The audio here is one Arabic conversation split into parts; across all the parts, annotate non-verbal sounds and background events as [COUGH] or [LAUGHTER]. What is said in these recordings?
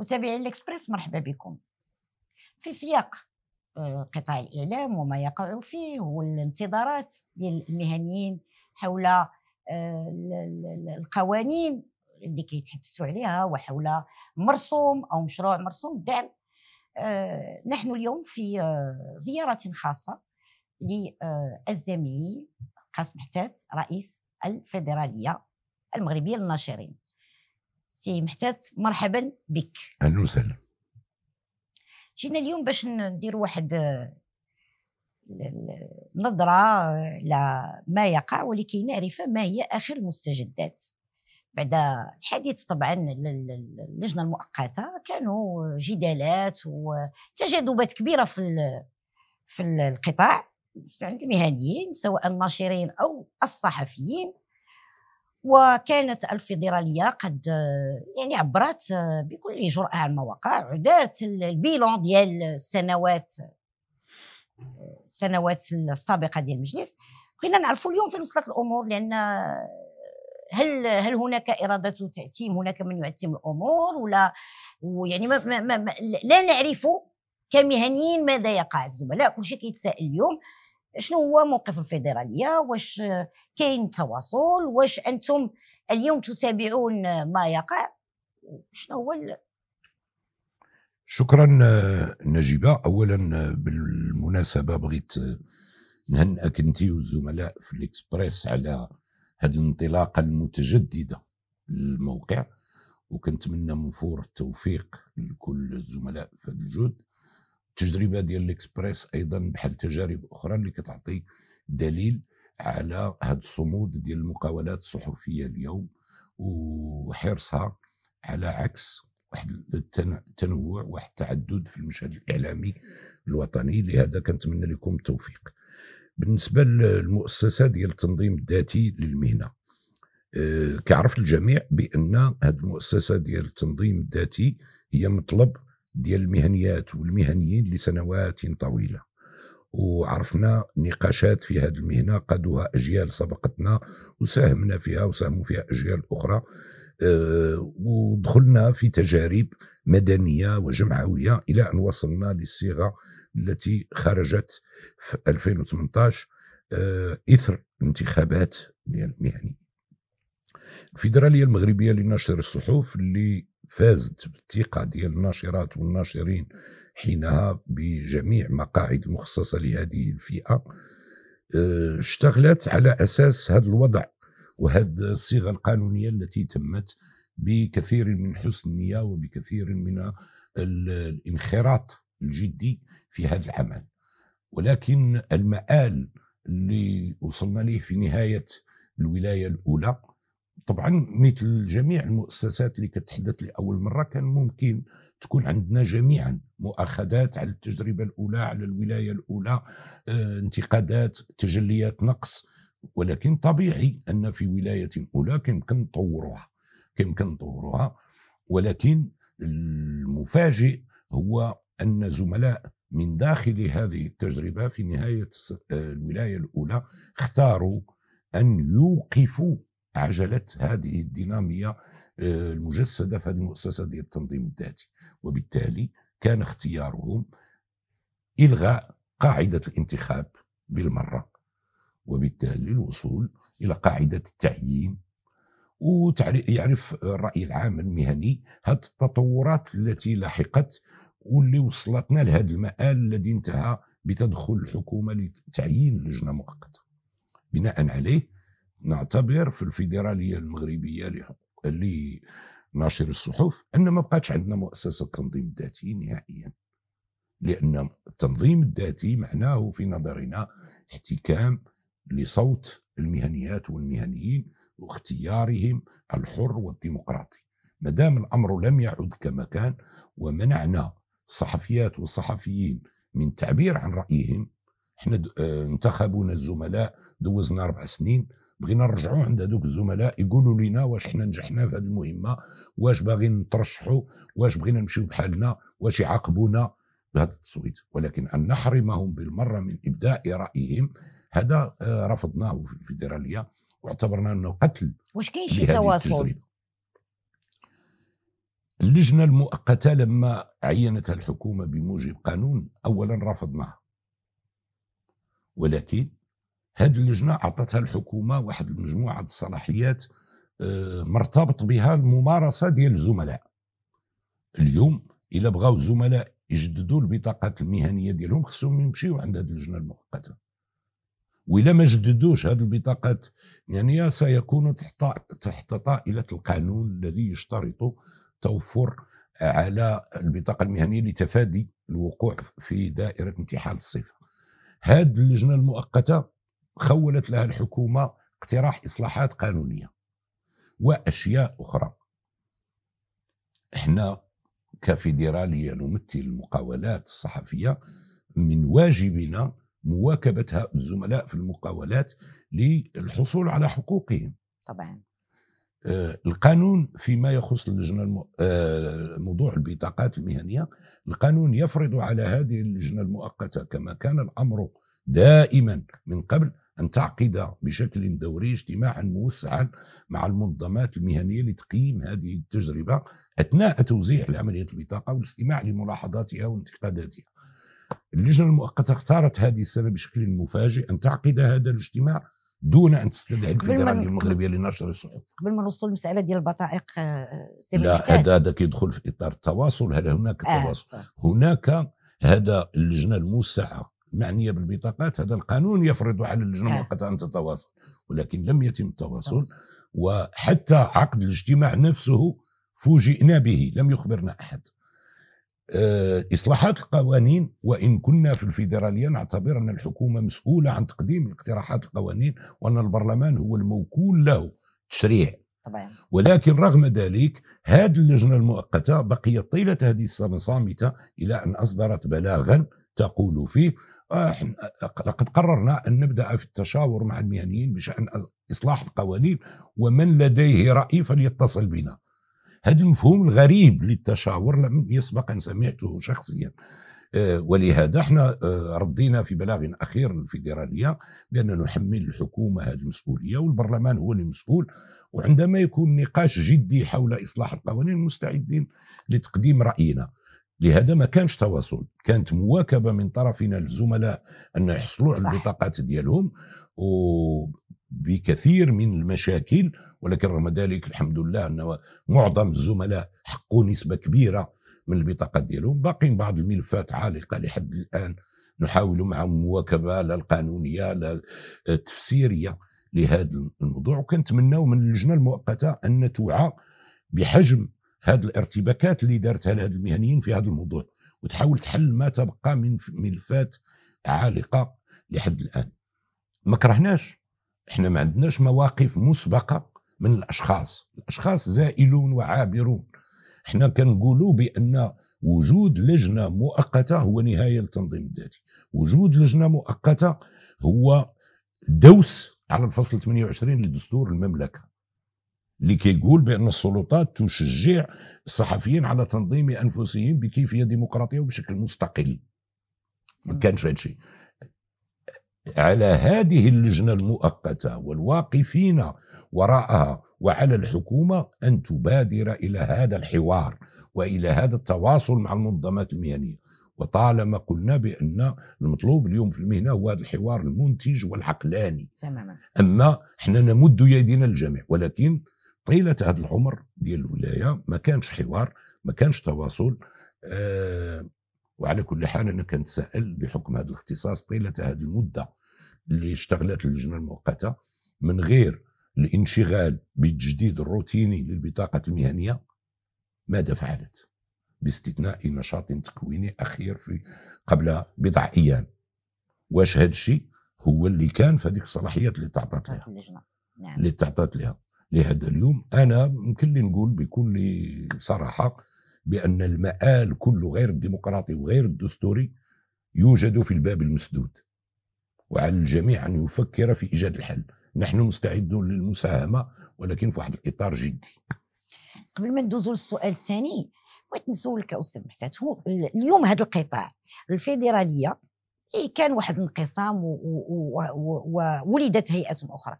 متابعي الاكسبريس مرحبا بكم في سياق آه، قطاع الاعلام وما يقع فيه والانتظارات ديال المهنيين حول آه، القوانين اللي كيتحدثوا عليها وحول مرسوم او مشروع مرسوم الدعم آه، نحن اليوم في زياره خاصه للزميل قاسم حتات رئيس الفيدراليه المغربيه للناشرين سي محتات مرحبا بك اهلا وسهلا جينا اليوم باش ندير واحد نظرة على ما يقع ولكي نعرف ما هي آخر المستجدات بعد الحديث طبعا اللجنة المؤقتة كانوا جدالات وتجاذبات كبيرة في في القطاع عند المهنيين سواء الناشرين أو الصحفيين وكانت الفيدرالية قد يعني عبرت بكل جرأة عن ما وقع ودارت البيلون ديال السنوات السنوات السابقة ديال المجلس بغينا نعرفوا اليوم فين وصلت الأمور لأن هل هل هناك إرادة تعتيم هناك من يعتم الأمور ولا ويعني ما ما ما لا نعرف كمهنيين ماذا يقع الزملاء كل شيء كيتساءل اليوم شنو هو موقف الفيدراليه واش كاين تواصل واش انتم اليوم تتابعون ما يقع شنو هو ال... شكرا نجيبه اولا بالمناسبه بغيت نهنئك انت والزملاء في الاكسبريس على هذه الانطلاقه المتجدده للموقع وكنتمنى من فور التوفيق لكل الزملاء في هذا الجهد التجربه ديال الاكسبريس ايضا بحال تجارب اخرى اللي كتعطي دليل على هذا الصمود ديال المقاولات الصحفيه اليوم وحرصها على عكس واحد التنوع واحد التعدد في المشهد الاعلامي الوطني لهذا كنتمنى لكم التوفيق بالنسبه للمؤسسه ديال التنظيم الذاتي للمهنه كعرف آه، كيعرف الجميع بان هذه المؤسسه ديال التنظيم الذاتي هي مطلب ديال المهنيات والمهنيين لسنوات طويله وعرفنا نقاشات في هذه المهنه قادوها اجيال سبقتنا وساهمنا فيها وساهموا فيها اجيال اخرى آه، ودخلنا في تجارب مدنيه وجمعويه الى ان وصلنا للصيغه التي خرجت في 2018 آه، اثر انتخابات المهنيه الفيدراليه المغربيه لنشر الصحف اللي فازت بالثقة ديال الناشرات والناشرين حينها بجميع مقاعد مخصصة لهذه الفئة آه، اشتغلت على أساس هذا الوضع وهذه الصيغة القانونية التي تمت بكثير من حسن النية وبكثير من الانخراط الجدي في هذا العمل ولكن المآل اللي وصلنا ليه في نهاية الولاية الأولى طبعا مثل جميع المؤسسات اللي كتحدث لاول مره كان ممكن تكون عندنا جميعا مؤاخذات على التجربه الاولى على الولايه الاولى آه، انتقادات تجليات نقص ولكن طبيعي ان في ولايه اولى كيمكن نطوروها كيمكن نطوروها ولكن المفاجئ هو ان زملاء من داخل هذه التجربه في نهايه آه، الولايه الاولى اختاروا ان يوقفوا عجلت هذه الديناميه آه، المجسده في هذه المؤسسه ديال التنظيم الذاتي وبالتالي كان اختيارهم الغاء قاعده الانتخاب بالمره وبالتالي الوصول الى قاعده التعيين ويعرف يعني الرأي العام المهني هذه التطورات التي لاحقت واللي وصلتنا لهذا المآل الذي انتهى بتدخل الحكومة لتعيين لجنة مؤقتة بناء عليه نعتبر في الفيدراليه المغربيه لناشر الصحف ان ما بقاتش عندنا مؤسسه تنظيم ذاتي نهائيا لان التنظيم الذاتي معناه في نظرنا احتكام لصوت المهنيات والمهنيين واختيارهم الحر والديمقراطي ما دام الامر لم يعد كما كان ومنعنا الصحفيات والصحفيين من التعبير عن رايهم احنا آه، انتخبونا الزملاء دوزنا اربع سنين بغينا نرجعوا عند هذوك الزملاء يقولوا لنا واش حنا نجحنا في هذه المهمه واش باغيين نترشحوا واش بغينا نمشيو بحالنا واش يعاقبونا بهذا التصويت ولكن ان نحرمهم بالمره من ابداء رايهم هذا آه، رفضناه في الفيدراليه واعتبرنا انه قتل واش كاين شي تواصل اللجنه المؤقته لما عينتها الحكومه بموجب قانون اولا رفضناها ولكن هذه اللجنه اعطتها الحكومه واحد المجموعه الصلاحيات آه، مرتبط بها الممارسه ديال الزملاء اليوم الا بغاو الزملاء يجددوا البطاقات المهنيه ديالهم خصهم يمشيو عند هذه اللجنه المؤقته وإلا ما جددوش هذه البطاقات يعني سيكون تحت تحت طائله القانون الذي يشترط توفر على البطاقه المهنيه لتفادي الوقوع في دائره امتحان الصفه هذه اللجنه المؤقته خولت لها الحكومه اقتراح اصلاحات قانونيه واشياء اخرى احنا كفيدرالية نمثل المقاولات الصحفية من واجبنا مواكبة هؤلاء الزملاء في المقاولات للحصول على حقوقهم طبعا آه، القانون فيما يخص اللجنة آه، موضوع البطاقات المهنية القانون يفرض على هذه اللجنة المؤقتة كما كان الأمر دائما من قبل أن تعقد بشكل دوري اجتماعا موسعا مع المنظمات المهنية لتقييم هذه التجربة أثناء توزيع لعملية البطاقة والاستماع لملاحظاتها وانتقاداتها اللجنة المؤقتة اختارت هذه السنة بشكل مفاجئ أن تعقد هذا الاجتماع دون ان تستدعي الفيدراليه المغربيه لنشر الصحف قبل ما نوصل للمساله ديال البطائق آه، لا هذا هذا كيدخل في اطار التواصل هل هناك آه. تواصل هناك هذا اللجنه الموسعه معنية بالبطاقات هذا القانون يفرض على اللجنة المؤقتة نعم. أن تتواصل ولكن لم يتم التواصل وحتى عقد الاجتماع نفسه فوجئنا به لم يخبرنا أحد آه، إصلاحات القوانين وإن كنا في الفيدرالية نعتبر أن الحكومة مسؤولة عن تقديم اقتراحات القوانين وأن البرلمان هو الموكول له تشريع طبعا. ولكن رغم ذلك هذه اللجنة المؤقتة بقيت طيلة هذه السنة صامتة إلى أن أصدرت بلاغا تقول فيه لقد قررنا أن نبدأ في التشاور مع المهنيين بشأن إصلاح القوانين ومن لديه رأي فليتصل بنا هذا المفهوم الغريب للتشاور لم يسبق أن سمعته شخصيا آه، ولهذا احنا آه، ردينا في بلاغ اخير للفيدراليه بان نحمل الحكومه هذه المسؤوليه والبرلمان هو المسؤول وعندما يكون نقاش جدي حول اصلاح القوانين مستعدين لتقديم راينا لهذا ما كانش تواصل كانت مواكبه من طرفنا للزملاء ان يحصلوا على البطاقات ديالهم وبكثير من المشاكل ولكن رغم ذلك الحمد لله ان معظم الزملاء حقوا نسبه كبيره من البطاقات ديالهم باقي بعض الملفات عالقه لحد الان نحاول معهم مواكبه لا القانونيه لا التفسيريه لهذا الموضوع وكنتمناو من اللجنه المؤقته ان توعى بحجم هذه الارتباكات اللي دارتها لهذ المهنيين في هذا الموضوع وتحاول تحل ما تبقى من ملفات عالقه لحد الان ما كرهناش احنا ما عندناش مواقف مسبقه من الاشخاص الاشخاص زائلون وعابرون احنا كنقولوا بان وجود لجنه مؤقته هو نهايه للتنظيم الذاتي وجود لجنه مؤقته هو دوس على الفصل 28 لدستور المملكه اللي كيقول بان السلطات تشجع الصحفيين على تنظيم انفسهم بكيفيه ديمقراطيه وبشكل مستقل ما نعم. كانش هادشي على هذه اللجنه المؤقته والواقفين وراءها وعلى الحكومه ان تبادر الى هذا الحوار والى هذا التواصل مع المنظمات المهنيه وطالما قلنا بان المطلوب اليوم في المهنه هو هذا الحوار المنتج والعقلاني تماما اما احنا نمد يدينا للجميع ولكن طيله هذا العمر ديال الولايه ما كانش حوار ما كانش تواصل آه وعلى كل حال انا كنتسائل بحكم هذا الاختصاص طيله هذه المده اللي اشتغلت اللجنه المؤقته من غير الانشغال بالتجديد الروتيني للبطاقه المهنيه ماذا فعلت؟ باستثناء نشاط تكويني اخير في قبل بضع ايام واش هذا الشيء هو اللي كان في هذيك الصلاحيات اللي تعطات لها نعم. اللي تعطات لها لهذا اليوم أنا يمكن لي نقول بكل صراحة بأن المآل كله غير الديمقراطي وغير الدستوري يوجد في الباب المسدود وعلى الجميع أن يفكر في إيجاد الحل نحن مستعدون للمساهمة ولكن في واحد الإطار جدي قبل ما ندوزو للسؤال الثاني بغيت نسولك استاذ محتاج هو اليوم هذا القطاع الفيدراليه إيه كان واحد الانقسام وولدت هيئه اخرى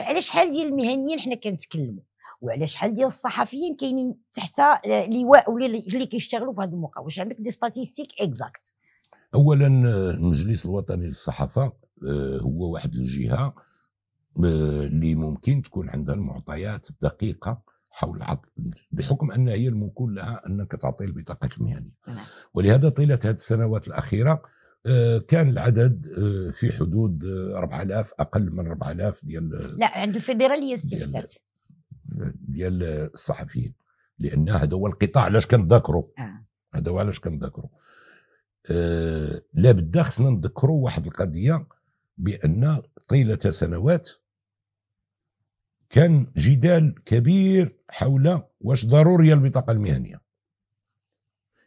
على شحال ديال المهنيين حنا كنتكلموا وعلى شحال ديال الصحفيين كاينين تحت لواء ولا اللي كيشتغلوا في هذا الموقع واش عندك دي ستاتيستيك اكزاكت اولا المجلس الوطني للصحافه آه، هو واحد الجهه آه، اللي ممكن تكون عندها المعطيات الدقيقه حول العقد بحكم ان هي الممكن لها انك تعطي البطاقه المهنيه نعم. ولهذا طيله هذه السنوات الاخيره آه، كان العدد آه، في حدود 4000 آه، اقل من 4000 ديال لا عند الفيدراليه السيفتات ديال الصحفيين لان هذا هو القطاع علاش كنذكروا آه. هذا هو علاش كنذكروا آه لا بد خصنا نذكروا واحد القضيه بان طيله سنوات كان جدال كبير حول واش ضروريه البطاقه المهنيه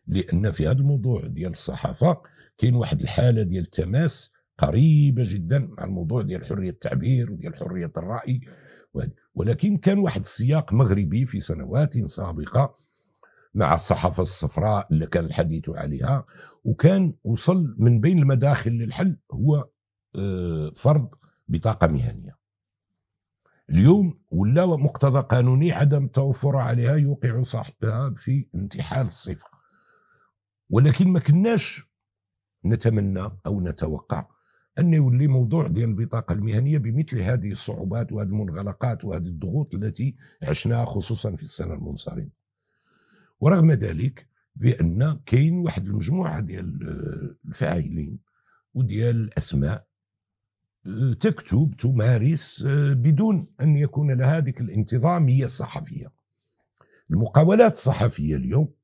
لان في هذا الموضوع ديال الصحافه كاين واحد الحاله ديال التماس قريبه جدا مع الموضوع ديال حريه التعبير وديال حريه الراي ولكن كان واحد السياق مغربي في سنوات سابقه مع الصحافه الصفراء اللي كان الحديث عليها وكان وصل من بين المداخل للحل هو آه، فرض بطاقه مهنيه اليوم ولا مقتضى قانوني عدم التوفر عليها يوقع صاحبها في انتحال الصفقه ولكن ما كناش نتمنى او نتوقع ان يولي موضوع ديال البطاقه المهنيه بمثل هذه الصعوبات وهذه المنغلقات وهذه الضغوط التي عشناها خصوصا في السنه المنصرمه. ورغم ذلك بان كاين واحد المجموعه ديال الفاعلين وديال الاسماء آه، تكتب تمارس آه، بدون ان يكون لها ذيك الانتظاميه الصحفيه. المقاولات الصحفيه اليوم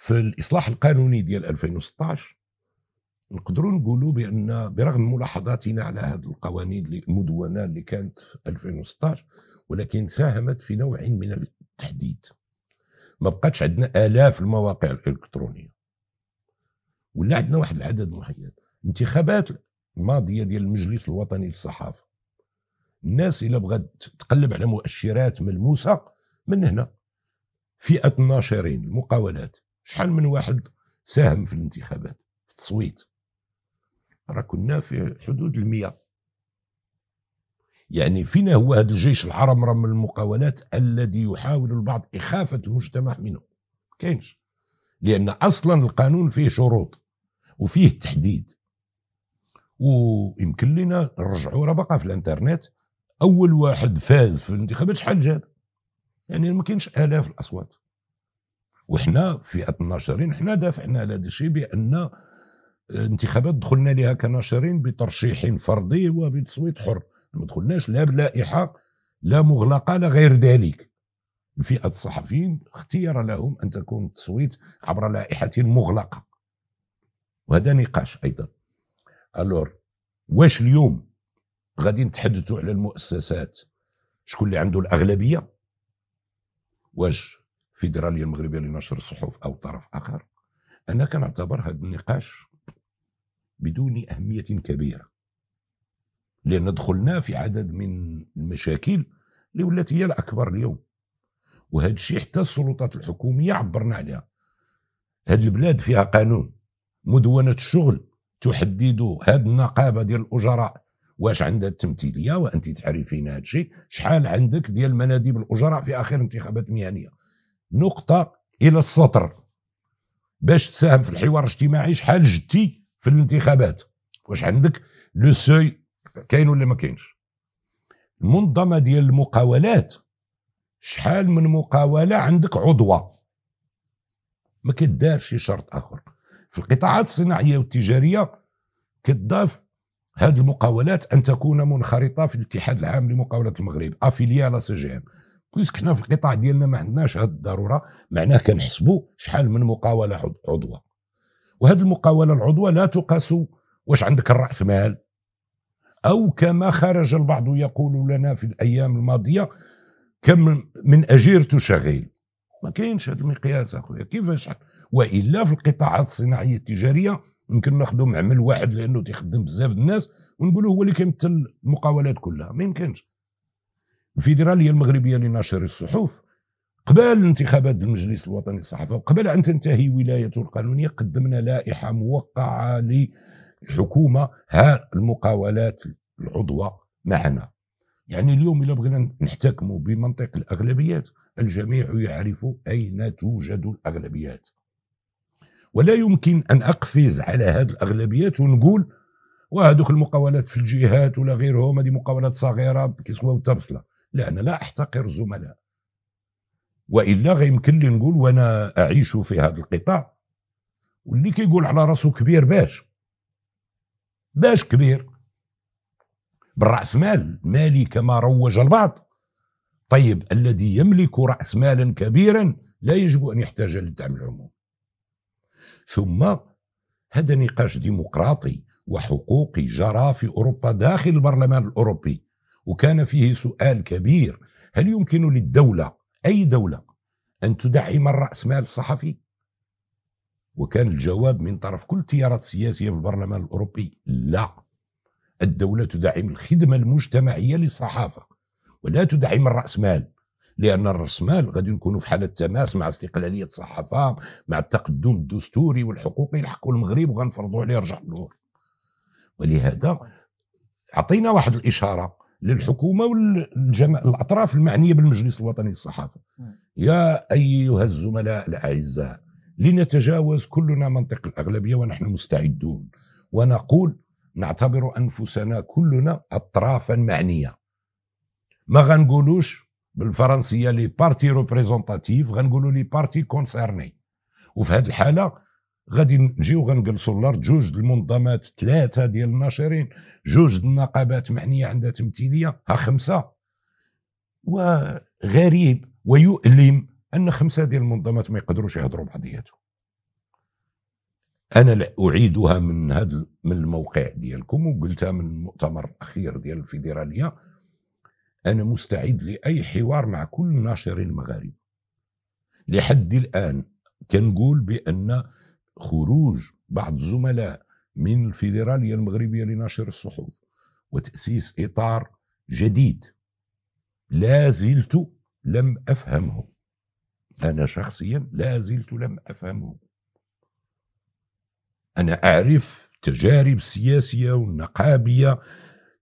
في الاصلاح القانوني ديال 2016 نقدروا نقولوا بان برغم ملاحظاتنا على هذه القوانين المدونه اللي كانت في 2016 ولكن ساهمت في نوع من التحديد ما بقاتش عندنا الاف المواقع الالكترونيه ولا عندنا واحد العدد محدد انتخابات الماضيه ديال المجلس الوطني للصحافه الناس الا بغات تقلب على مؤشرات ملموسه من هنا فئه الناشرين المقاولات شحال من واحد ساهم في الانتخابات في التصويت راه كنا في حدود المئة يعني فينا هو هذا الجيش الحرم من المقاولات الذي يحاول البعض إخافة المجتمع منه كاينش لأن أصلا القانون فيه شروط وفيه تحديد ويمكن لنا نرجعوا راه بقى في الانترنت أول واحد فاز في الانتخابات شحال جاب يعني ما كاينش آلاف الأصوات وحنا فئه الناشرين حنا دافعنا على هذا الشيء بان آه، انتخابات دخلنا لها كناشرين بترشيح فردي وبتصويت حر ما دخلناش لا بلائحه لا مغلقه لا غير ذلك فئه الصحفيين اختير لهم ان تكون التصويت عبر لائحه مغلقه وهذا نقاش ايضا الور واش اليوم غادي نتحدثوا على المؤسسات شكون اللي عنده الاغلبيه واش الفيدراليه المغربيه لنشر الصحف او طرف اخر انا كنعتبر هذا النقاش بدون اهميه كبيره لان دخلنا في عدد من المشاكل اللي ولات هي الاكبر اليوم وهذا الشيء حتى السلطات الحكوميه عبرنا عليها هذه البلاد فيها قانون مدونه الشغل تحدد هذه النقابه ديال الاجراء واش عندها التمثيليه وانت تعرفين هذا الشيء شحال عندك ديال مناديب الاجراء في اخر انتخابات مهنيه نقطة إلى السطر باش تساهم في الحوار الاجتماعي شحال جدتي في الانتخابات واش عندك لو سوي كاين ولا ما كاينش المنظمة ديال المقاولات شحال من مقاولة عندك عضوة ما كدارش شي شرط آخر في القطاعات الصناعية والتجارية كتضاف هذه المقاولات أن تكون منخرطة في الاتحاد العام لمقاولات المغرب أفيليا لا سي جي ام بويسك حنا في القطاع ديالنا ما عندناش هذه الضروره معناه كنحسبوا شحال من مقاوله عضوه وهذه المقاوله العضوه لا تقاس واش عندك الراس مال او كما خرج البعض يقول لنا في الايام الماضيه كم من اجير تشغيل ما كاينش هذا المقياس اخويا كيفاش والا في القطاعات الصناعيه التجاريه يمكن ناخذوا معمل واحد لانه تيخدم بزاف الناس ونقولوا هو اللي كيمثل المقاولات كلها ما يمكنش الفيدراليه المغربيه لنشر الصحف قبل انتخابات المجلس الوطني للصحافه وقبل ان تنتهي ولايته القانونيه قدمنا لائحه موقعه لحكومة ها المقاولات العضوه معنا يعني اليوم الا بغينا نحتكموا بمنطق الاغلبيات الجميع يعرف اين توجد الاغلبيات ولا يمكن ان اقفز على هذه الاغلبيات ونقول وهذوك المقاولات في الجهات ولا غيرهم هذه مقاولات صغيره كيسواو التبصله لأن لا أحتقر زملاء وإلا غيمكن لي نقول وأنا أعيش في هذا القطاع واللي كيقول على راسه كبير باش باش كبير بالرأس مال مالي كما روج البعض طيب الذي يملك رأس مالا كبيرا لا يجب أن يحتاج للدعم العمومي ثم هذا نقاش ديمقراطي وحقوقي جرى في أوروبا داخل البرلمان الأوروبي وكان فيه سؤال كبير هل يمكن للدولة أي دولة أن تدعم الرأس مال الصحفي وكان الجواب من طرف كل التيارات السياسية في البرلمان الأوروبي لا الدولة تدعم الخدمة المجتمعية للصحافة ولا تدعم الرأسمال لأن الرأسمال غادي نكونوا في حالة تماس مع استقلالية الصحافة مع التقدم الدستوري والحقوقي لحقوا المغرب وغنفرضوا عليه رجع النور ولهذا عطينا واحد الإشارة للحكومه والاطراف المعنيه بالمجلس الوطني للصحافه يا ايها الزملاء الاعزاء لنتجاوز كلنا منطق الاغلبيه ونحن مستعدون ونقول نعتبر انفسنا كلنا اطرافا معنيه ما غنقولوش بالفرنسيه لي بارتي ريبريزونتاتيف غنقولوا لي بارتي كونسيرني وفي هذه الحاله غادي نجيو غنجلسوا الارض جوج المنظمات ثلاثه ديال الناشرين جوج النقابات محنيه عندها تمثيليه ها خمسه وغريب ويؤلم ان خمسه ديال المنظمات ما يقدروش يهضروا بعضياتهم انا اعيدها من هذا من الموقع ديالكم وقلتها من المؤتمر الاخير ديال الفيدراليه انا مستعد لاي حوار مع كل الناشرين المغاربه لحد الان كنقول بان خروج بعض الزملاء من الفيدرالية المغربية لنشر الصحف وتأسيس إطار جديد لا زلت لم أفهمه أنا شخصيا لا زلت لم أفهمه أنا أعرف تجارب سياسية والنقابية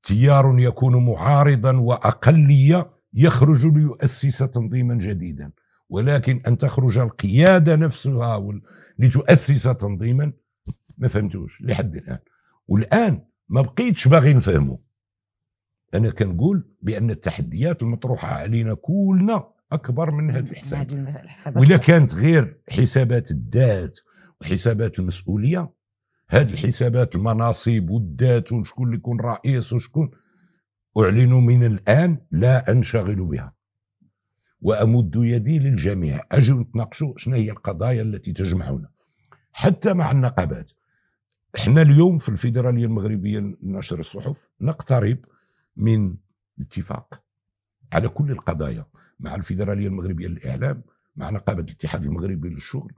تيار يكون معارضا وأقلية يخرج ليؤسس تنظيما جديدا ولكن أن تخرج القيادة نفسها وال... لتؤسس تنظيما ما فهمتوش لحد الان والان ما بقيتش باغي نفهمه انا كنقول بان التحديات المطروحه علينا كلنا اكبر من هذا الحساب واذا كانت غير حسابات الذات وحسابات المسؤوليه هذه الحسابات المناصب والذات وشكون اللي يكون رئيس وشكون اعلن من الان لا انشغل بها وأمد يدي للجميع أجوا نتناقشوا شنو هي القضايا التي تجمعنا حتى مع النقابات احنا اليوم في الفيدرالية المغربية لنشر الصحف نقترب من اتفاق على كل القضايا مع الفيدرالية المغربية للإعلام مع نقابة الاتحاد المغربي للشغل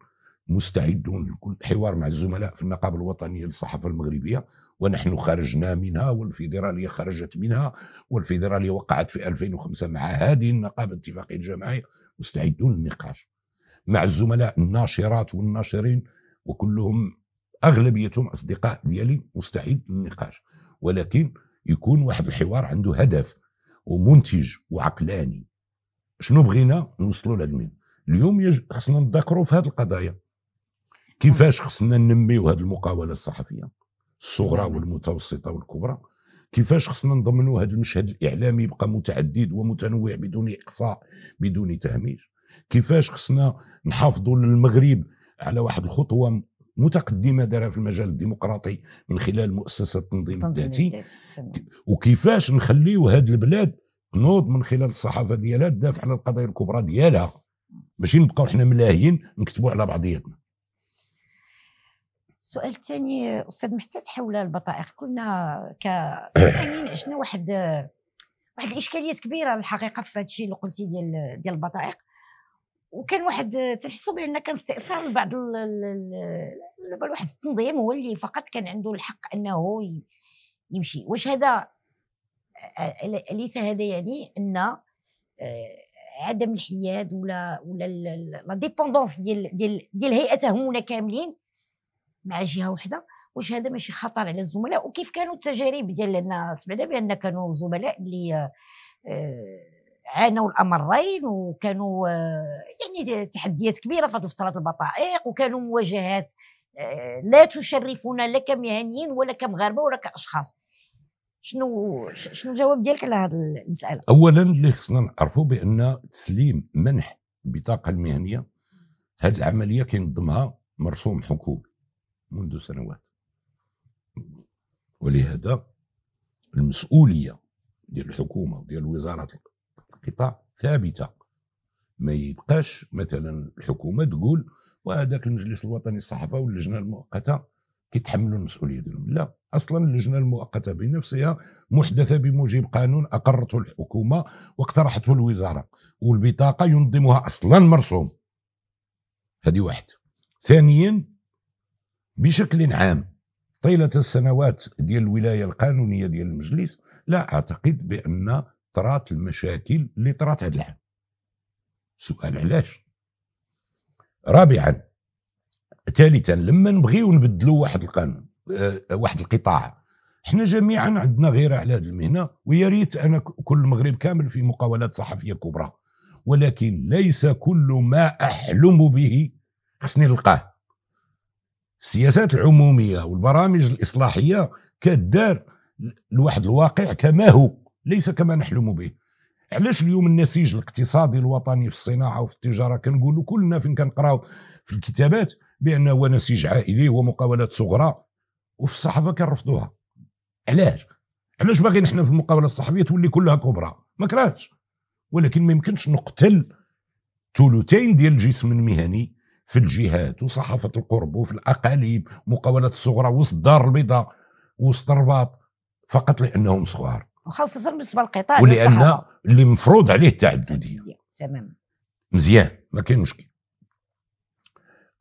مستعدون لكل حوار مع الزملاء في النقابة الوطنية للصحافة المغربية ونحن خرجنا منها والفيدرالية خرجت منها والفيدرالية وقعت في 2005 مع هذه النقابة اتفاقية الجماعية مستعدون للنقاش مع الزملاء الناشرات والناشرين وكلهم أغلبيتهم أصدقاء ديالي مستعد للنقاش ولكن يكون واحد الحوار عنده هدف ومنتج وعقلاني شنو بغينا نوصلوا لهاد اليوم يج... خصنا نذكروا في هذه القضايا كيفاش خصنا ننميو هذه المقاوله الصحفيه الصغرى نعم. والمتوسطه والكبرى كيفاش خصنا نضمنوا هذا المشهد الاعلامي يبقى متعدد ومتنوع بدون اقصاء بدون تهميش كيفاش خصنا نحافظوا للمغرب على واحد الخطوه متقدمه دارها في المجال الديمقراطي من خلال مؤسسه التنظيم الذاتي وكيفاش نخليوا هاد البلاد تنوض من خلال الصحافه ديالها تدافع على القضايا الكبرى ديالها ماشي نبقاو حنا ملاهيين نكتبوا على بعضياتنا السؤال الثاني استاذ محتاس حول البطائق كنا كفنانين عشنا [COUGHS] واحد واحد الاشكاليات كبيره الحقيقه في هذا الشيء اللي قلتي ديال ديال البطائق وكان واحد تحسوا بان كان استئثار لبعض واحد التنظيم هو اللي فقط كان عنده الحق انه يمشي واش هذا اليس هذا يعني ان عدم الحياد ولا ولا لا ديبوندونس ديال ديال ديال هيئه كاملين مع جهه وحده واش هذا ماشي خطر على الزملاء وكيف كانوا التجارب ديال الناس بعدا بان كانوا زملاء اللي آه، عانوا الامرين وكانوا آه، يعني تحديات كبيره في فتره البطائق وكانوا مواجهات آه، لا تشرفنا لا كمهنيين ولا كمغاربه ولا كاشخاص شنو شنو الجواب ديالك على هذه المساله؟ اولا اللي خصنا نعرفوا بان تسليم منح البطاقه المهنيه هذه العمليه كينظمها مرسوم حكومي منذ سنوات ولهذا المسؤوليه ديال الحكومه وديال وزاره القطاع ثابته ما يبقاش مثلا الحكومه تقول وهذاك المجلس الوطني الصحفه واللجنه المؤقته كيتحملوا المسؤوليه ديالهم لا اصلا اللجنه المؤقته بنفسها محدثه بموجب قانون اقرته الحكومه واقترحته الوزاره والبطاقه ينظمها اصلا مرسوم هذه واحد ثانيا بشكل عام طيلة السنوات ديال الولاية القانونية ديال المجلس لا أعتقد بأن طرات المشاكل اللي طرات هذا العام سؤال علاش رابعا ثالثا لما نبغيو نبدلوا واحد القانون آه، واحد القطاع احنا جميعا عندنا غيره على هذه المهنه ويا ريت انا كل المغرب كامل في مقاولات صحفيه كبرى ولكن ليس كل ما احلم به خصني نلقاه السياسات العموميه والبرامج الاصلاحيه كدار لواحد الواقع كما هو ليس كما نحلم به علاش اليوم النسيج الاقتصادي الوطني في الصناعه وفي التجاره كنقولوا كلنا فين كنقراو في الكتابات بانه هو نسيج عائلي ومقاولات صغرى وفي الصحافه كنرفضوها علاش علاش باغي نحن في المقاوله الصحفيه تولي كلها كبرى ما كرهتش ولكن ما يمكنش نقتل ثلثين ديال الجسم المهني في الجهات وصحافة القرب وفي الأقاليم مقاولات الصغرى وسط الدار البيضاء وسط الرباط فقط لأنهم صغار وخاصة بالنسبة للقطاع ولأن اللي مفروض عليه التعددية تمام مزيان ما كاين مشكل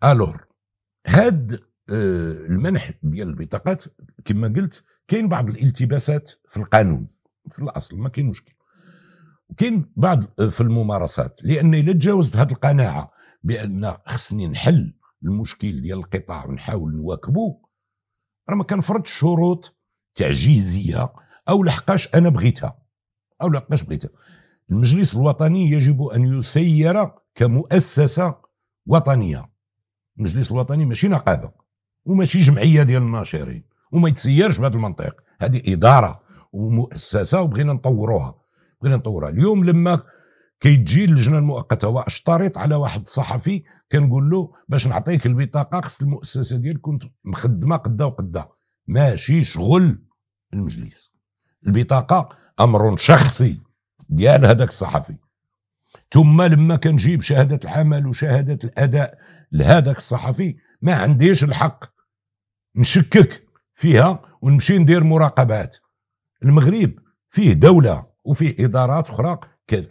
الور هاد آه، المنح ديال البطاقات كما قلت كاين بعض الالتباسات في القانون في الاصل ما كاين مشكل وكاين بعض آه، في الممارسات لان الا تجاوزت هذه القناعه بان خصني نحل المشكل ديال القطاع ونحاول نواكبه راه ما كنفرضش شروط تعجيزيه او لحقاش انا بغيتها او لحقاش بغيتها المجلس الوطني يجب ان يسير كمؤسسه وطنيه المجلس الوطني ماشي نقابه وماشي جمعيه ديال الناشرين وما يتسيرش بهذا المنطق هذه اداره ومؤسسه وبغينا نطوروها بغينا نطورها اليوم لما كيجي اللجنه المؤقته واشترط على واحد الصحفي كنقول له باش نعطيك البطاقه خص المؤسسه ديالك كنت مخدمه قدا وقدا ماشي شغل المجلس البطاقه امر شخصي ديال هذاك الصحفي ثم لما كنجيب شهاده العمل وشهاده الاداء لهذاك الصحفي ما عنديش الحق نشكك فيها ونمشي ندير مراقبات المغرب فيه دوله وفيه ادارات اخرى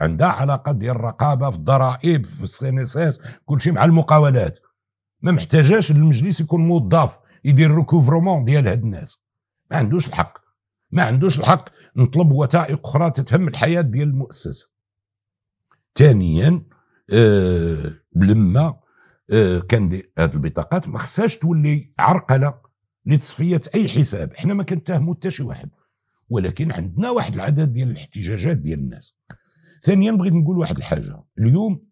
عندها علاقه ديال الرقابه في الضرائب في السي ان اس اس كلشي مع المقاولات ما محتاجاش المجلس يكون موظف يدير ريكوفرومون ديال هاد الناس ما عندوش الحق ما عندوش الحق نطلب وثائق اخرى تتهم الحياه ديال المؤسسه ثانيا آه لما آه كان هاد البطاقات ما خصهاش تولي عرقله لتصفيه اي حساب حنا ما كنتهموا حتى شي واحد ولكن عندنا واحد العدد ديال الاحتجاجات ديال الناس ثانيا بغيت نقول واحد الحاجه اليوم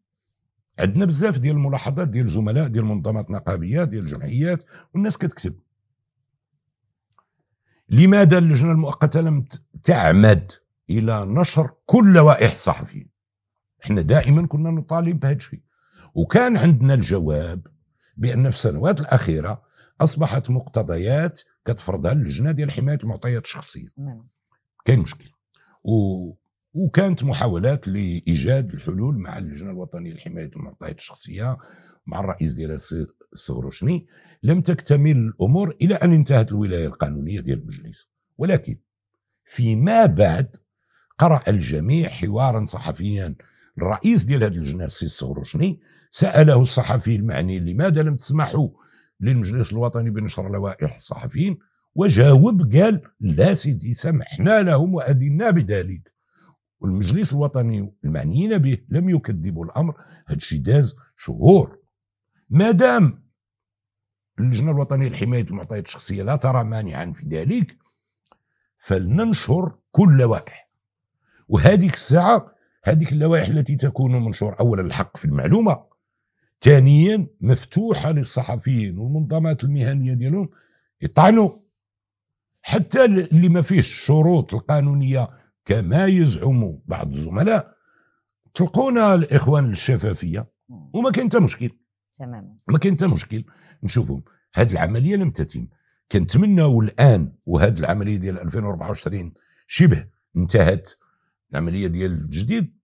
عندنا بزاف ديال الملاحظات ديال الزملاء ديال المنظمات النقابيه ديال الجمعيات والناس كتكتب لماذا اللجنه المؤقته لم تعمد الى نشر كل لوائح صحفي احنا دائما كنا نطالب بهذا الشيء وكان عندنا الجواب بان في السنوات الاخيره اصبحت مقتضيات كتفرضها اللجنه ديال حمايه المعطيات الشخصيه كاين مشكل و وكانت محاولات لايجاد الحلول مع اللجنه الوطنيه لحمايه المعطيات الشخصيه مع الرئيس ديالها الصغروشني لم تكتمل الامور الى ان انتهت الولايه القانونيه ديال المجلس ولكن فيما بعد قرأ الجميع حوارا صحفيا الرئيس ديال هذه اللجنه السي الصغروشني سأله الصحفي المعني لماذا لم تسمحوا للمجلس الوطني بنشر لوائح الصحفيين وجاوب قال لا سيدي سمحنا لهم وأدلنا بذلك والمجلس الوطني المعنيين به لم يكذبوا الامر هذا الشيء داز شهور ما دام اللجنه الوطنيه لحمايه المعطيات الشخصيه لا ترى مانعا في ذلك فلننشر كل لوائح وهذيك الساعه هذيك اللوائح التي تكون منشور اولا الحق في المعلومه ثانيا مفتوحه للصحفيين والمنظمات المهنيه ديالهم يطعنوا حتى اللي ما فيهش الشروط القانونيه كما يزعم بعض الزملاء تلقونا الاخوان الشفافيه وما كان حتى مشكل تماما ما كان حتى مشكل نشوفهم هذه العمليه لم تتم كنتمناو الان وهذه العمليه ديال 2024 شبه انتهت العمليه ديال الجديد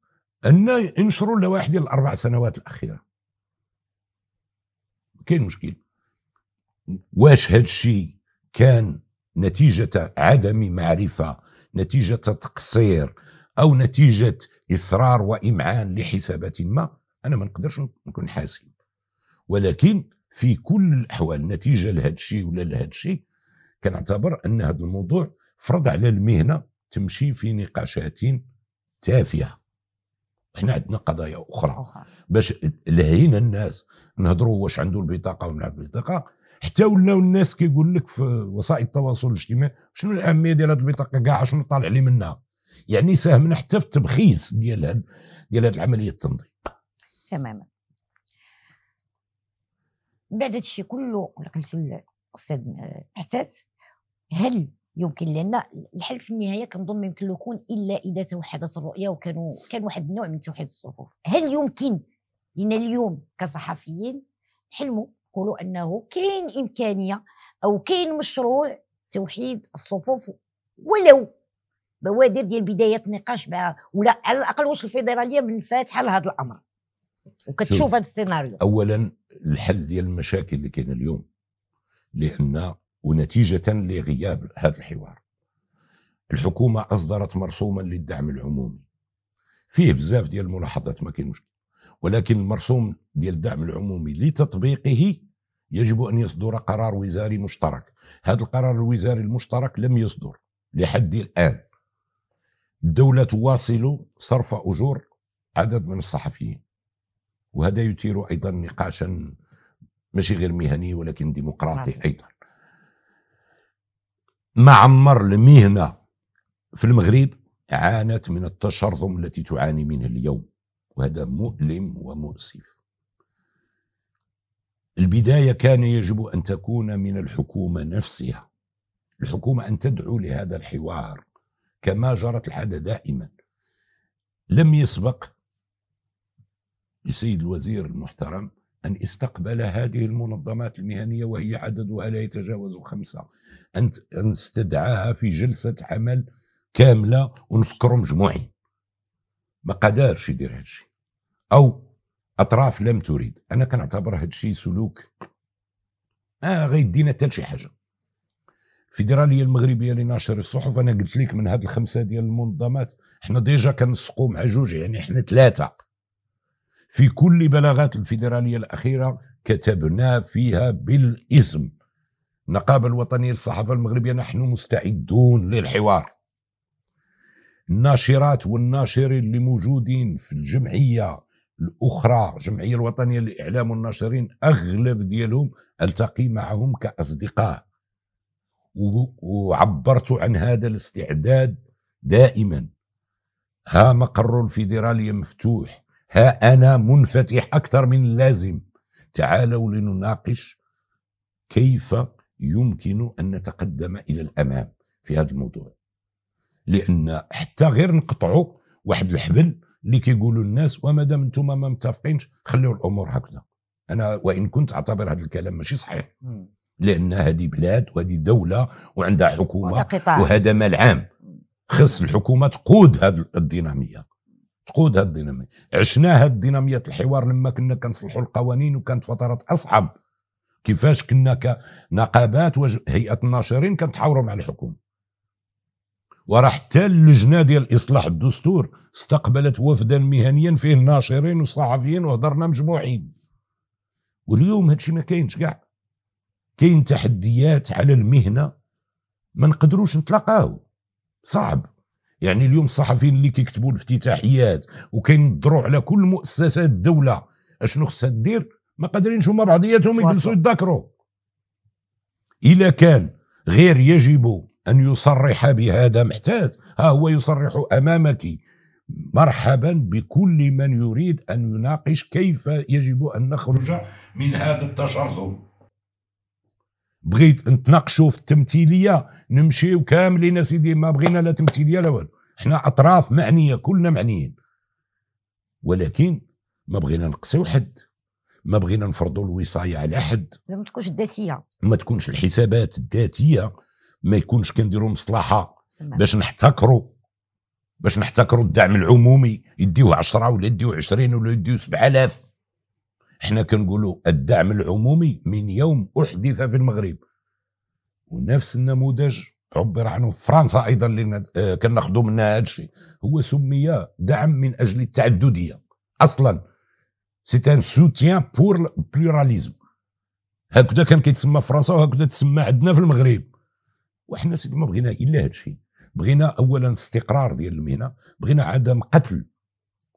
ان ينشروا اللوائح ديال الاربع سنوات الاخيره كاين مشكل واش هذا الشيء كان نتيجه عدم معرفه نتيجة تقصير أو نتيجة إصرار وإمعان لحسابات ما أنا ما نقدرش نكون حاسم ولكن في كل الأحوال نتيجة لهذا الشيء ولا لهذا الشيء كنعتبر أن هذا الموضوع فرض على المهنة تمشي في نقاشات تافهة احنا عندنا قضايا اخرى باش لهينا الناس نهضروا واش عنده البطاقه ولا البطاقه حتى ولاو الناس كيقول لك في وسائل التواصل الاجتماعي شنو الاهميه ديال هذه البطاقه كاع شنو طالع لي منها يعني ساهمنا حتى في التبخيس ديال هاد ديال هاد العمليه التنظيم تماما بعد هذا الشيء كله قلت للاستاذ آه، احساس هل يمكن لان الحل في النهايه كنظن يمكن له يكون الا اذا توحدت الرؤيه وكانوا كان واحد النوع من توحيد الصفوف هل يمكن لنا اليوم كصحفيين نحلموا نقولوا انه كاين امكانيه او كاين مشروع توحيد الصفوف ولو بوادر ديال بدايه نقاش مع ولا على الاقل واش الفيدراليه من فاتحه لهذا الامر وكتشوف هذا السيناريو اولا الحل ديال المشاكل اللي كاينه اليوم لان ونتيجه لغياب هذا الحوار الحكومه اصدرت مرسوما للدعم العمومي فيه بزاف ديال الملاحظات ما كاين مشكل ولكن المرسوم ديال الدعم العمومي لتطبيقه يجب ان يصدر قرار وزاري مشترك هذا القرار الوزاري المشترك لم يصدر لحد الان الدولة تواصل صرف أجور عدد من الصحفيين وهذا يثير أيضا نقاشا ماشي غير مهني ولكن ديمقراطي نعم. أيضا ما عمر المهنة في المغرب عانت من التشرذم التي تعاني منه اليوم وهذا مؤلم ومؤسف البداية كان يجب أن تكون من الحكومة نفسها الحكومة أن تدعو لهذا الحوار كما جرت الحادة دائما لم يسبق لسيد الوزير المحترم أن استقبل هذه المنظمات المهنية وهي عددها لا يتجاوز خمسة أن استدعاها في جلسة عمل كاملة ونفكروا مجموعين ما قدرش يدير الشيء او اطراف لم تريد انا كنعتبر هادشي سلوك اه غيدينا حتى شي حاجه الفيدراليه المغربيه اللي ناشر الصحف انا قلت لك من هاد الخمسه ديال المنظمات حنا ديجا كنسقوا مع جوج يعني حنا ثلاثه في كل بلاغات الفيدراليه الاخيره كتبنا فيها بالاسم النقابه الوطنيه للصحافه المغربيه نحن مستعدون للحوار الناشرات والناشرين اللي موجودين في الجمعيه الاخرى الجمعيه الوطنيه للاعلام والناشرين اغلب ديالهم التقي معهم كاصدقاء وعبرت عن هذا الاستعداد دائما ها مقر الفيدرالية مفتوح ها أنا منفتح أكثر من اللازم تعالوا لنناقش كيف يمكن أن نتقدم إلى الأمام في هذا الموضوع لان حتى غير نقطعوا واحد الحبل اللي كيقولوا الناس وما دام انتم ما متفقينش خليوا الامور هكذا انا وان كنت اعتبر هذا الكلام ماشي صحيح لان هذه بلاد وهذه دوله وعندها حكومه وهذا مال عام خص الحكومه تقود هذه الديناميه تقود هذه الديناميه عشنا هذه الديناميه الحوار لما كنا كنصلحوا القوانين وكانت فترات اصعب كيفاش كنا كنقابات وهيئه الناشرين كنتحاوروا مع الحكومه وراح حتى اللجنه ديال اصلاح الدستور استقبلت وفدا مهنيا فيه الناشرين والصحفيين وهضرنا مجموعين واليوم هادشي ما كاينش كاع كاين تحديات على المهنه ما نقدروش نتلاقاو صعب يعني اليوم الصحفيين اللي كيكتبوا الافتتاحيات وكينضروا على كل مؤسسات الدوله اشنو خصها دير ما قادرينش هما بعضياتهم يجلسوا يتذاكروا الا كان غير يجب أن يصرح بهذا محتاج ها هو يصرح أمامك مرحبا بكل من يريد أن يناقش كيف يجب أن نخرج من هذا التشرذم بغيت نتناقشوا في التمثيلية نمشيو كاملين سيدي ما بغينا لا تمثيلية لا والو احنا أطراف معنية كلنا معنيين ولكن ما بغينا نقصيو حد ما بغينا نفرضوا الوصايه على حد ما تكونش الذاتيه ما تكونش الحسابات الذاتيه ما يكونش كنديروا مصلحه باش نحتكروا باش نحتكروا الدعم العمومي يديو 10 ولا يديو 20 ولا يديو 7000 احنا كنقولوا الدعم العمومي من يوم احدث في المغرب ونفس النموذج عبر عنه فرنسا ايضا اللي آه، كناخذوا منها هذا الشيء هو سمي دعم من اجل التعدديه اصلا سي ان سوتيان بور بلوراليزم هكذا كان كيتسمى في فرنسا وهكذا تسمى عندنا في المغرب وحنا سيدي ما بغينا الا هادشي بغينا اولا استقرار ديال المهنه بغينا عدم قتل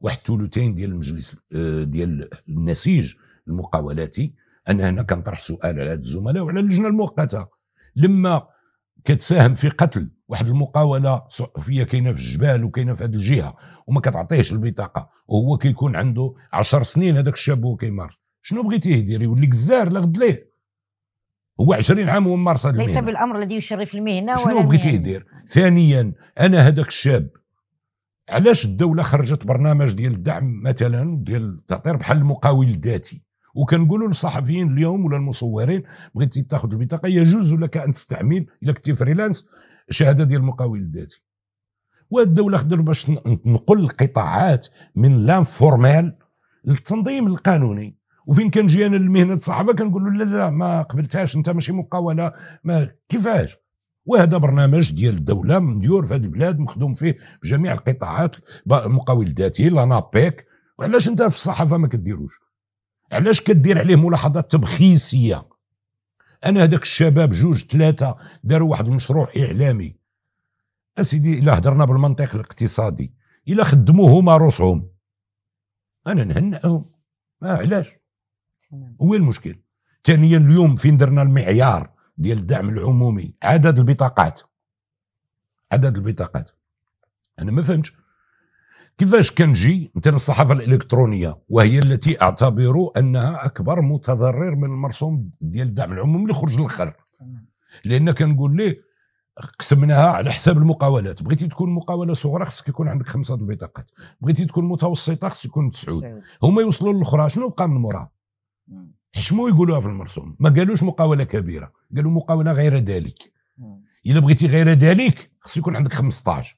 واحد ثلثين ديال المجلس آه، ديال النسيج المقاولاتي انا هنا كنطرح سؤال على هاد الزملاء وعلى اللجنه المؤقته لما كتساهم في قتل واحد المقاوله صحفيه كاينه في الجبال وكاينه في هذه الجهه وما كتعطيهش البطاقه وهو كيكون عنده 10 سنين هذاك الشاب وهو كيمارس شنو بغيتيه يدير يولي كزار لا غد ليه هو 20 عام هو المهنه ليس بالامر الذي يشرف المهنه شنو بغيت يدير؟ ثانيا انا هذاك الشاب علاش الدوله خرجت برنامج ديال الدعم مثلا ديال التعطير بحال المقاول الذاتي وكنقولوا للصحفيين اليوم ولا المصورين بغيتي تاخذ البطاقه يجوز لك ان تستعمل الا كنتي فريلانس شهاده ديال المقاول الذاتي والدوله خدر باش تنقل القطاعات من لانفورمال للتنظيم القانوني وفين كان جيان المهنه الصحفه كنقول له لا لا ما قبلتهاش انت ماشي مقاوله ما كيفاش وهذا برنامج ديال الدوله مديور في هذه البلاد مخدوم فيه بجميع القطاعات مقاول ذاتي لانابيك وعلاش انت في الصحافه ما كديروش علاش كدير عليه ملاحظات تبخيسيه انا هذاك الشباب جوج ثلاثه داروا واحد المشروع اعلامي اسيدي الا هضرنا بالمنطق الاقتصادي الا خدموه هما روسهم انا نهنئهم ما علاش هو المشكل ثانيا اليوم فين درنا المعيار ديال الدعم العمومي عدد البطاقات عدد البطاقات انا ما فهمتش كيفاش كنجي انت الصحافه الالكترونيه وهي التي اعتبر انها اكبر متضرر من المرسوم ديال الدعم العمومي اللي خرج للخر لان كنقول ليه قسمناها على حساب المقاولات بغيتي تكون مقاوله صغرى خصك يكون عندك خمسه البطاقات بغيتي تكون متوسطه خصك يكون تسعود هما يوصلوا للاخرى شنو بقى من موراها حشموا يقولوها في المرسوم ما قالوش مقاوله كبيره قالوا مقاوله غير ذلك الا بغيتي غير ذلك خص يكون عندك 15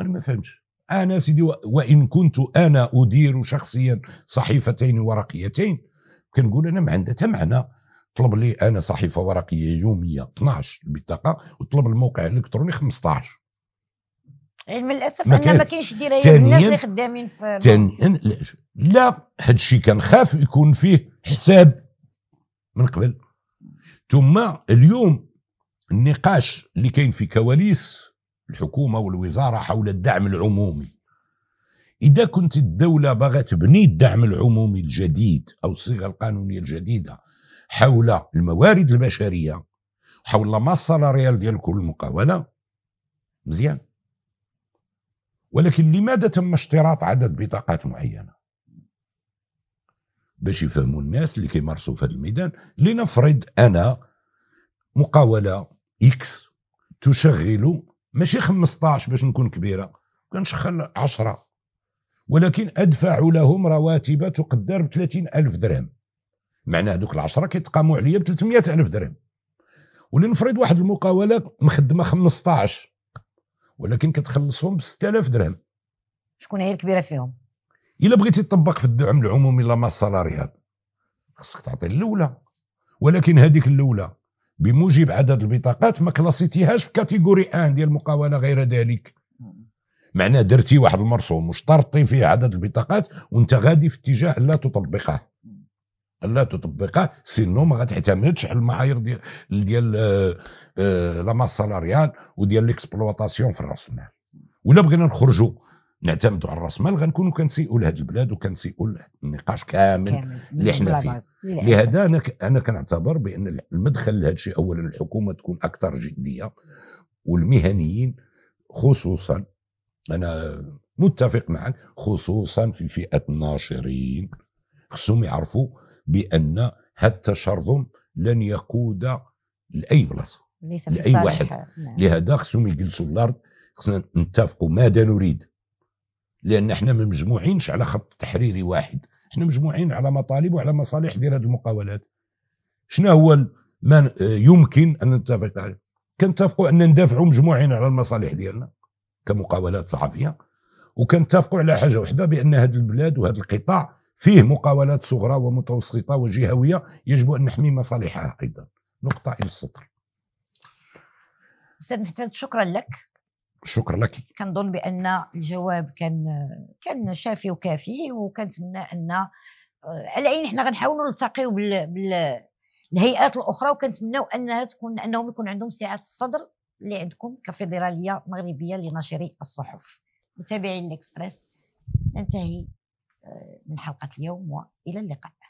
انا ما فهمتش انا سيدي وان كنت انا ادير شخصيا صحيفتين ورقيتين كنقول انا ما عندها حتى معنى طلب لي انا صحيفه ورقيه يوميه 12 البطاقه وطلب الموقع الالكتروني 15 علم إيه، للاسف ان ما كاينش درايه الناس اللي خدامين في ثانيا لا هادشي كنخاف يكون فيه حساب من قبل ثم اليوم النقاش اللي كاين في كواليس الحكومه والوزاره حول الدعم العمومي اذا كنت الدوله باغا تبني الدعم العمومي الجديد او الصيغه القانونيه الجديده حول الموارد البشريه حول مصر ريال ديال كل مقاوله مزيان ولكن لماذا تم اشتراط عدد بطاقات معينه باش يفهموا الناس اللي كيمارسوا في هذا الميدان لنفرض انا مقاوله اكس تشغل ماشي 15 باش نكون كبيره كنشغل 10 ولكن ادفع لهم رواتب تقدر ب 30 الف درهم معنى هذوك العشرة كيتقاموا عليا ب 300 الف درهم ولنفرض واحد المقاوله مخدمه 15 ولكن كتخلصهم ب 6000 درهم شكون هي الكبيره فيهم الا بغيتي تطبق في الدعم العمومي لا ماس سالاريال خصك تعطي الاولى ولكن هذيك الاولى بموجب عدد البطاقات ما كلاسيتيهاش في كاتيجوري ان ديال المقاوله غير ذلك معناه درتي واحد المرسوم وشطرتي فيه عدد البطاقات وانت غادي في اتجاه لا تطبقه لا تطبقه سينو ما غتعتمدش على المعايير ديال ديال آه، آه، لا ماس سالاريال وديال ليكسبلواتاسيون في الراس المال ولا بغينا نخرجوا نعتمدوا على راس مال غنكونوا كنسيئوا لهاد البلاد وكنسيئوا النقاش كامل, كامل. اللي حنا فيه لهذا انا انا كنعتبر بان المدخل لهذا الشيء اولا الحكومه تكون اكثر جديه والمهنيين خصوصا انا متفق معك خصوصا في فئه الناشرين خصهم يعرفوا بان هذا التشرذم لن يقود لاي بلاصه لاي واحد نعم. لهذا خصهم يجلسوا الارض خصنا نتفقوا ماذا نريد لان احنا ما مجموعينش على خط تحريري واحد احنا مجموعين على مطالب وعلى مصالح ديال هذه المقاولات شنو هو ما يمكن ان نتفق عليه كنتفقوا ان ندافعوا مجموعين على المصالح ديالنا كمقاولات صحفيه وكنتفقوا على حاجه واحده بان هذه البلاد وهذا القطاع فيه مقاولات صغرى ومتوسطه وجهويه يجب ان نحمي مصالحها ايضا نقطه الى السطر استاذ محتاج شكرا لك شكرا لك كنظن بان الجواب كان كان شافي وكافي وكنتمنى ان آه، على عين حنا غنحاولوا نلتقيو بال, بال الهيئات الاخرى وكنتمناو انها تكون انهم يكون عندهم سعه الصدر اللي عندكم كفيدراليه مغربيه لناشري الصحف متابعي الاكسبريس ننتهي آه، من حلقه اليوم والى اللقاء